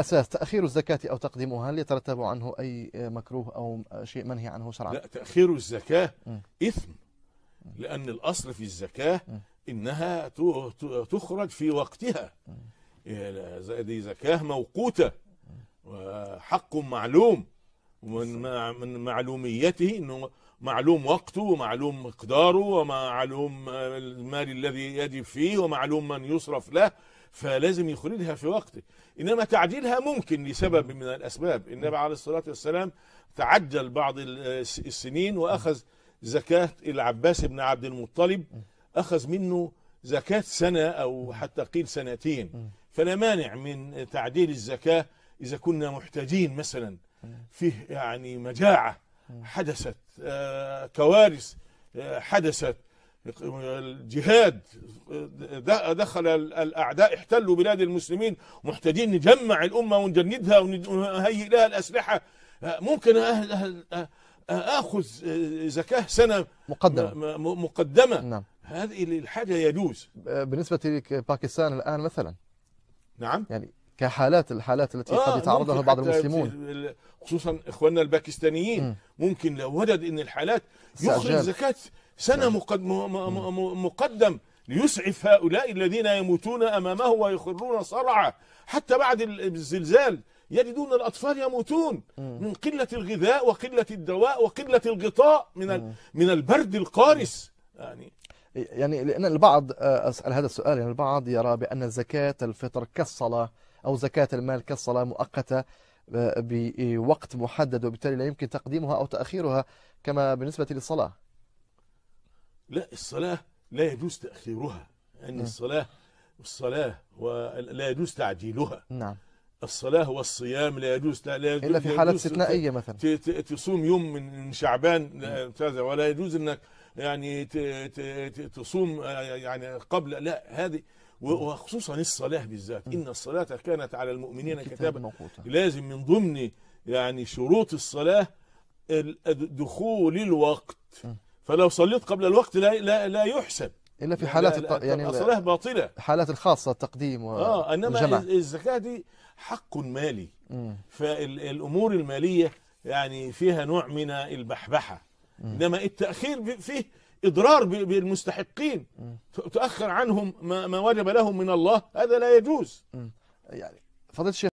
اساس تأخير الزكاة أو تقديمها هل يترتب عنه أي مكروه أو شيء منهي عنه شرعا لا تأخير الزكاة م. إثم لأن الأصل في الزكاة م. إنها تخرج في وقتها دي زكاة موقوتة وحق معلوم ومن من معلوميته انه معلوم وقته ومعلوم مقداره ومعلوم المال الذي يجب فيه ومعلوم من يصرف له فلازم يخرجها في وقته إنما تعجيلها ممكن لسبب من الأسباب النبي عليه الصلاة والسلام تعجل بعض السنين وأخذ زكاة العباس بن عبد المطلب أخذ منه زكاة سنة أو حتى قيل سنتين فلا مانع من تعديل الزكاة إذا كنا محتاجين مثلا فيه يعني مجاعة حدثت آه، كوارث آه، حدثت الجهاد دخل الأعداء احتلوا بلاد المسلمين محتاجين نجمع الأمة ونجندها ونهيئ لها الأسلحة ممكن أهل أهل آخذ زكاة سنة مقدمة مقدمة نعم. هذه الحاجة يجوز بالنسبة لباكستان الآن مثلا نعم يعني كحالات الحالات التي آه قد يتعرض لها بعض المسلمون خصوصا اخواننا الباكستانيين م. ممكن لو وجد ان الحالات يخرج زكاه سنة نعم. نعم. مقدم ليسعف هؤلاء الذين يموتون أمامه ويخرون صرعا حتى بعد الزلزال يجدون الأطفال يموتون من قلة الغذاء وقلة الدواء وقلة الغطاء من من البرد القارس يعني يعني لأن البعض آه، أسأل هذا السؤال يعني البعض يرى بأن زكاة الفطر كالصلاة أو زكاة المال كالصلاة مؤقتة آه، بوقت محدد وبالتالي لا يمكن تقديمها أو تأخيرها كما بالنسبة للصلاة لا الصلاة لا يجوز تأخيرها أن يعني نعم. الصلاة الصلاة لا يجوز تعجيلها نعم الصلاة والصيام لا يجوز لا يجوز إلا في حالات استثنائية مثلا تصوم يوم من شعبان كذا نعم. ولا يجوز أنك يعني تصوم آه، يعني قبل لا هذه نعم. وخصوصا الصلاة بالذات إن الصلاة كانت على المؤمنين كتابا لازم من ضمن يعني شروط الصلاة دخول الوقت فلو صليت قبل الوقت لا لا, لا يحسب الا في حالات لا لا يعني الصلاه باطله الحالات الخاصه التقديم و... اه انما الجمع. الزكاه دي حق مالي مم. فالامور الماليه يعني فيها نوع من البحبحه مم. انما التاخير فيه اضرار بالمستحقين تؤخر عنهم ما, وجب لهم من الله هذا لا يجوز مم. يعني فضلت الشيخ